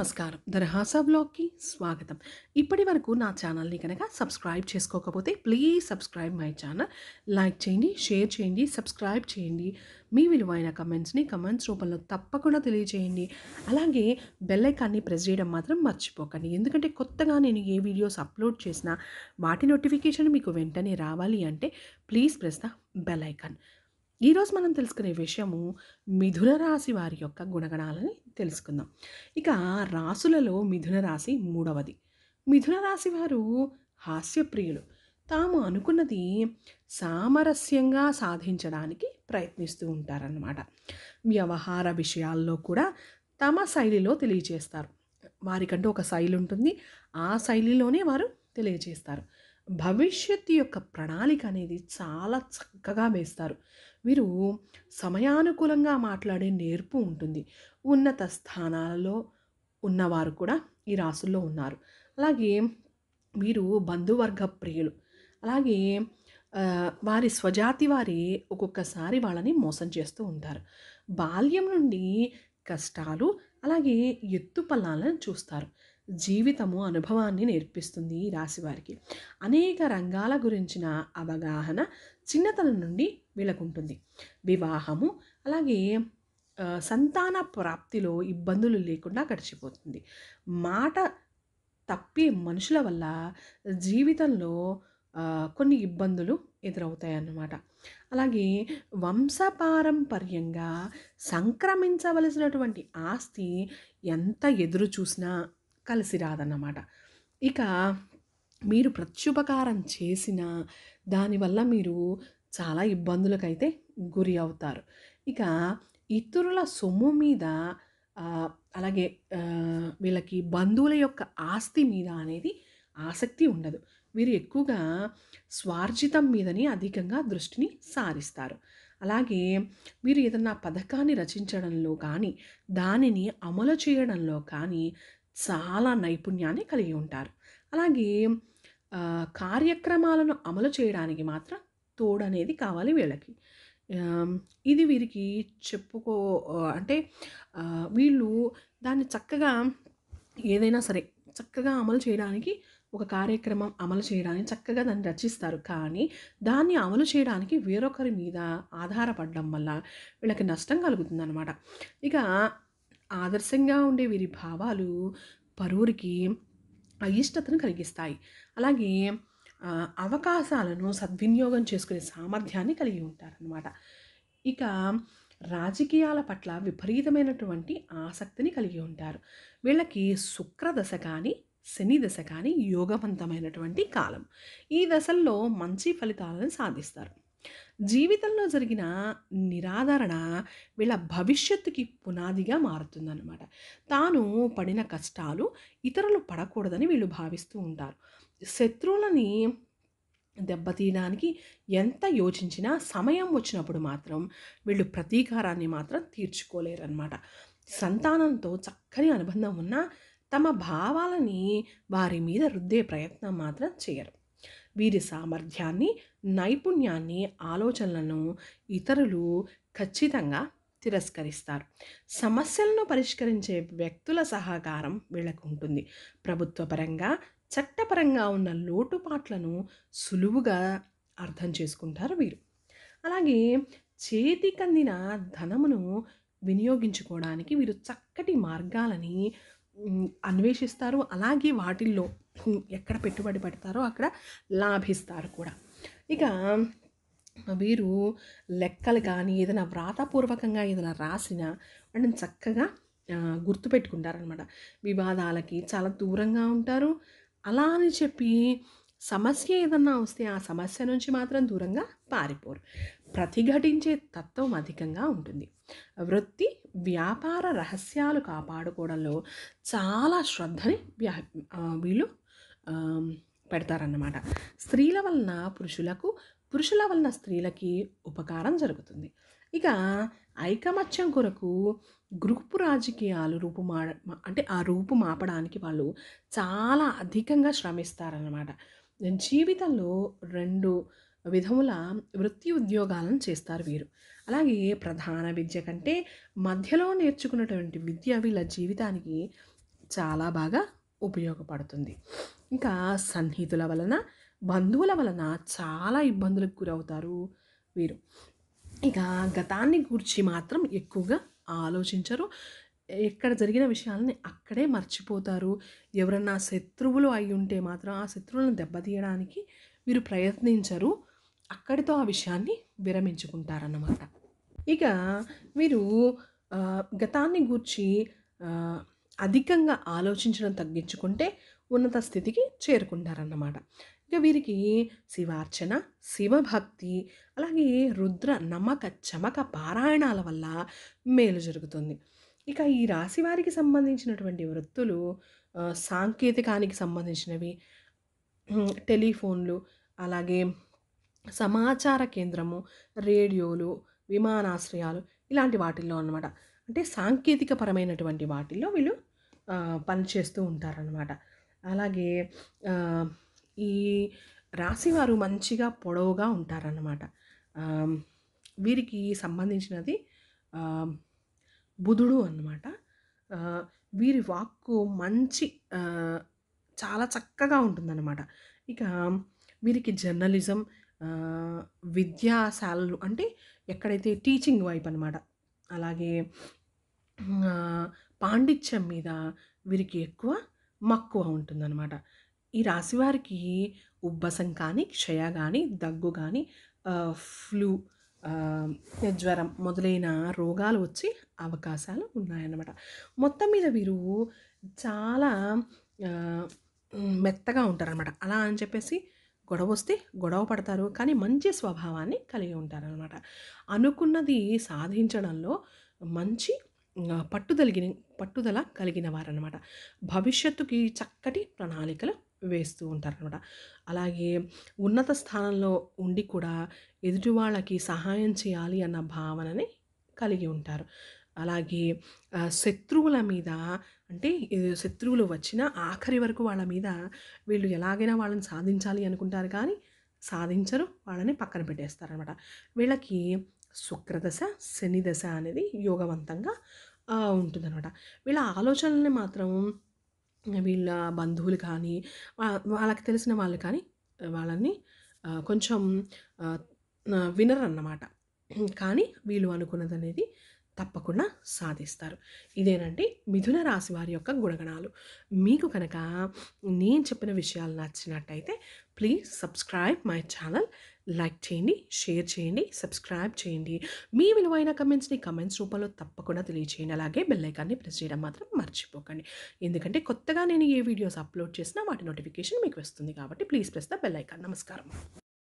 నమస్కారం దర్హాసా బ్లాగ్కి స్వాగతం ఇప్పటి వరకు నా ఛానల్ని కనుక సబ్స్క్రైబ్ చేసుకోకపోతే please subscribe my channel like చేయండి షేర్ చేయండి సబ్స్క్రైబ్ చేయండి మీ విలువైన కమెంట్స్ని కమెంట్స్ రూపంలో తప్పకుండా తెలియజేయండి అలాగే బెల్లైకాన్ని ప్రెస్ చేయడం మాత్రం మర్చిపోకండి ఎందుకంటే కొత్తగా నేను ఏ వీడియోస్ అప్లోడ్ చేసినా వాటి నోటిఫికేషన్ మీకు వెంటనే రావాలి అంటే please press the bell icon ఈరోజు మనం తెలుసుకునే విషయము మిథున రాశి వారి యొక్క గుణగణాలని తెలుసుకుందాం ఇక రాసులలో మిథున రాశి మూడవది మిథున రాశి వారు హాస్యప్రియులు తాము అనుకున్నది సామరస్యంగా సాధించడానికి ప్రయత్నిస్తూ ఉంటారన్నమాట వ్యవహార విషయాల్లో కూడా తమ శైలిలో తెలియజేస్తారు వారికంటూ ఒక శైలి ఉంటుంది ఆ శైలిలోనే వారు తెలియజేస్తారు భవిష్యత్తు యొక్క ప్రణాళిక అనేది చాలా చక్కగా వేస్తారు వీరు సమయానుకూలంగా మాట్లాడే నేర్పు ఉంటుంది ఉన్నత స్థానాలలో ఉన్నవారు కూడా ఈ రాసుల్లో ఉన్నారు అలాగే వీరు బంధువర్గ ప్రియులు అలాగే వారి స్వజాతి వారి ఒక్కొక్కసారి వాళ్ళని మోసం చేస్తూ ఉంటారు బాల్యం నుండి కష్టాలు అలాగే ఎత్తుపల్లాలను చూస్తారు జీవితము అనుభవాన్ని నేర్పిస్తుంది ఈ రాశివారికి అనేక రంగాల గురించిన అవగాహన చిన్నతనం నుండి వీళ్ళకుంటుంది వివాహము అలాగే సంతాన ప్రాప్తిలో ఇబ్బందులు లేకుండా గడిచిపోతుంది మాట తప్పే మనుషుల వల్ల జీవితంలో కొన్ని ఇబ్బందులు ఎదురవుతాయన్నమాట అలాగే వంశపారంపర్యంగా సంక్రమించవలసినటువంటి ఆస్తి ఎంత ఎదురు చూసినా కలిసి రాదన్నమాట ఇక మీరు ప్రత్యుపకారం చేసిన దానివల్ల మీరు చాలా ఇబ్బందులకైతే గురి అవుతారు ఇక ఇతరుల సొమ్ము మీద అలాగే వీళ్ళకి బంధువుల యొక్క ఆస్తి మీద అనేది ఆసక్తి ఉండదు వీరు ఎక్కువగా స్వార్జితం మీదని అధికంగా దృష్టిని సారిస్తారు అలాగే మీరు ఏదన్నా పథకాన్ని రచించడంలో కానీ దానిని అమలు చేయడంలో కానీ చాలా నైపుణ్యాన్ని కలిగి ఉంటారు అలాగే కార్యక్రమాలను అమలు చేయడానికి మాత్రం తోడనేది కావాలి వీళ్ళకి ఇది వీరికి చెప్పుకో అంటే వీళ్ళు దాన్ని చక్కగా ఏదైనా సరే చక్కగా అమలు చేయడానికి ఒక కార్యక్రమం అమలు చేయడానికి చక్కగా దాన్ని రచిస్తారు కానీ దాన్ని అమలు చేయడానికి వేరొకరి మీద ఆధారపడడం వల్ల వీళ్ళకి నష్టం కలుగుతుందన్నమాట ఇక ఆదర్శంగా ఉండే వీరి భావాలు పరువురికి అయిష్టతను కలిగిస్తాయి అలాగే అవకాశాలను సద్వినియోగం చేసుకునే సామర్థ్యాన్ని కలిగి ఉంటారనమాట ఇక రాజకీయాల పట్ల విపరీతమైనటువంటి ఆసక్తిని కలిగి ఉంటారు వీళ్ళకి శుక్రదశ కానీ శని దశ కానీ యోగవంతమైనటువంటి కాలం ఈ దశల్లో మంచి ఫలితాలను సాధిస్తారు జీవితంలో జరిగిన నిరాదరణ వీళ్ళ భవిష్యత్తుకి పునాదిగా మారుతుందన్నమాట తాను పడిన కష్టాలు ఇతరులు పడకూడదని వీళ్ళు భావిస్తూ ఉంటారు శత్రువులని దెబ్బతీయడానికి ఎంత యోచించినా సమయం వచ్చినప్పుడు మాత్రం వీళ్ళు ప్రతీకారాన్ని మాత్రం తీర్చుకోలేరన్నమాట సంతానంతో చక్కని అనుబంధం ఉన్న తమ భావాలని వారి మీద రుద్దే ప్రయత్నం మాత్రం చేయరు వీరి సామర్థ్యాన్ని నైపుణ్యాన్ని ఆలోచనలను ఇతరులు ఖచ్చితంగా తిరస్కరిస్తారు సమస్యలను పరిష్కరించే వ్యక్తుల సహకారం వీళ్ళకు ఉంటుంది ప్రభుత్వపరంగా చట్టపరంగా ఉన్న లోటుపాట్లను సులువుగా అర్థం చేసుకుంటారు వీరు అలాగే చేతికందిన ధనమును వినియోగించుకోవడానికి వీరు చక్కటి మార్గాలని అన్వేషిస్తారు అలాగే వాటిల్లో ఎక్కడ పెట్టుబడి పెడతారో అక్కడ లాభిస్తారు కూడా ఇక వీరు లెక్కలు కానీ ఏదైనా వ్రాతపూర్వకంగా ఏదైనా రాసినా వాటిని చక్కగా గుర్తుపెట్టుకుంటారనమాట వివాదాలకి చాలా దూరంగా ఉంటారు అలా అని చెప్పి సమస్య ఏదన్నా వస్తే ఆ సమస్య నుంచి మాత్రం దూరంగా పారిపోరు ప్రతిఘటించే తత్వం అధికంగా ఉంటుంది వృత్తి వ్యాపార రహస్యాలు కాపాడుకోవడంలో చాలా శ్రద్ధని వ్యా వీళ్ళు పెడతారన్నమాట స్త్రీల వలన పురుషులకు పురుషుల వలన స్త్రీలకి ఉపకారం జరుగుతుంది ఇక ఐకమత్యం కొరకు గ్రూపు రాజకీయాలు రూపుమా అంటే ఆ రూపు మాపడానికి వాళ్ళు చాలా అధికంగా శ్రమిస్తారన్నమాట జీవితంలో రెండు విధముల వృత్తి ఉద్యోగాలను చేస్తారు వీరు అలాగే ప్రధాన విద్య కంటే మధ్యలో నేర్చుకున్నటువంటి విద్య వీళ్ళ జీవితానికి చాలా బాగా ఉపయోగపడుతుంది ఇంకా సన్నిహితుల వలన బంధువుల వలన చాలా ఇబ్బందులకు గురవుతారు వీరు ఇక గతాన్ని గూర్చి మాత్రం ఎక్కువగా ఆలోచించరు ఎక్కడ జరిగిన విషయాలని అక్కడే మర్చిపోతారు ఎవరన్నా శత్రువులు అయి ఉంటే మాత్రం ఆ శత్రువులను దెబ్బతీయడానికి వీరు ప్రయత్నించరు అక్కడితో ఆ విషయాన్ని విరమించుకుంటారన్నమాట ఇక వీరు గతాన్ని గూర్చి అధికంగా ఆలోచించడం తగ్గించుకుంటే ఉన్నత స్థితికి చేరుకుంటారన్నమాట ఇక వీరికి శివార్చన శివభక్తి అలాగే రుద్ర నమ్మక చమక పారాయణాల వల్ల మేలు జరుగుతుంది ఇక ఈ రాశి వారికి సంబంధించినటువంటి వృత్తులు సాంకేతికానికి సంబంధించినవి టెలిఫోన్లు అలాగే సమాచార కేంద్రము రేడియోలు విమానాశ్రయాలు ఇలాంటి వాటిల్లో అనమాట అంటే సాంకేతికపరమైనటువంటి వాటిల్లో వీళ్ళు పనిచేస్తూ ఉంటారనమాట అలాగే ఈ రాశివారు మంచిగా పొడవుగా ఉంటారన్నమాట వీరికి సంబంధించినది బుధుడు అన్నమాట వీరి వాక్కు మంచి చాలా చక్కగా ఉంటుందన్నమాట ఇక వీరికి జర్నలిజం విద్యాశాలలు అంటే ఎక్కడైతే టీచింగ్ వైపు అనమాట అలాగే పాండిత్యం మీద వీరికి ఎక్కువ మక్కువ ఉంటుందన్నమాట ఈ రాశివారికి ఉబ్బసం కానీ క్షయ కానీ దగ్గు కానీ ఫ్లూ జ్వరం మొదలైన రోగాలు వచ్చే అవకాశాలు ఉన్నాయన్నమాట మొత్తం మీద వీరు చాలా మెత్తగా ఉంటారనమాట అలా అని చెప్పేసి గొడవ వస్తే గొడవ పడతారు కానీ మంచి స్వభావాన్ని కలిగి ఉంటారనమాట అనుకున్నది సాధించడంలో మంచి పట్టుదలిగిన పట్టుదల కలిగిన వారనమాట భవిష్యత్తుకి చక్కటి ప్రణాళికలు వేస్తూ ఉంటారనమాట అలాగే ఉన్నత స్థానంలో ఉండి కూడా ఎదుటి వాళ్ళకి సహాయం చేయాలి అన్న భావనని కలిగి ఉంటారు అలాగే శత్రువుల మీద అంటే శత్రువులు వచ్చిన ఆఖరి వరకు వాళ్ళ మీద వీళ్ళు ఎలాగైనా వాళ్ళని సాధించాలి అనుకుంటారు కానీ సాధించరు వాళ్ళని పక్కన పెట్టేస్తారనమాట వీళ్ళకి శుక్రదశ శనిదశ అనేది యోగవంతంగా ఉంటుందన్నమాట వీళ్ళ ఆలోచనల్ని మాత్రం వీళ్ళ బంధువులు కానీ వాళ్ళకి తెలిసిన వాళ్ళు కానీ వాళ్ళని కొంచెం వినరన్నమాట కానీ వీళ్ళు అనుకున్నది అనేది తప్పకుండా సాధిస్తారు ఇదేనండి మిథున రాశి వారి యొక్క గుణగణాలు మీకు కనుక నేను చెప్పిన విషయాలు నచ్చినట్టయితే please subscribe my channel like చేయండి షేర్ చేయండి సబ్స్క్రైబ్ చేయండి మీ విలువైన కమెంట్స్ని కమెంట్స్ రూపంలో తప్పకుండా తెలియచేయండి అలాగే బెల్లైకాన్ని ప్రెస్ చేయడం మాత్రం మర్చిపోకండి ఎందుకంటే కొత్తగా నేను ఏ వీడియోస్ అప్లోడ్ చేసినా వాటి నోటిఫికేషన్ మీకు వస్తుంది కాబట్టి ప్లీజ్ ప్రెస్ ద బెల్లైకాన్ నమస్కారం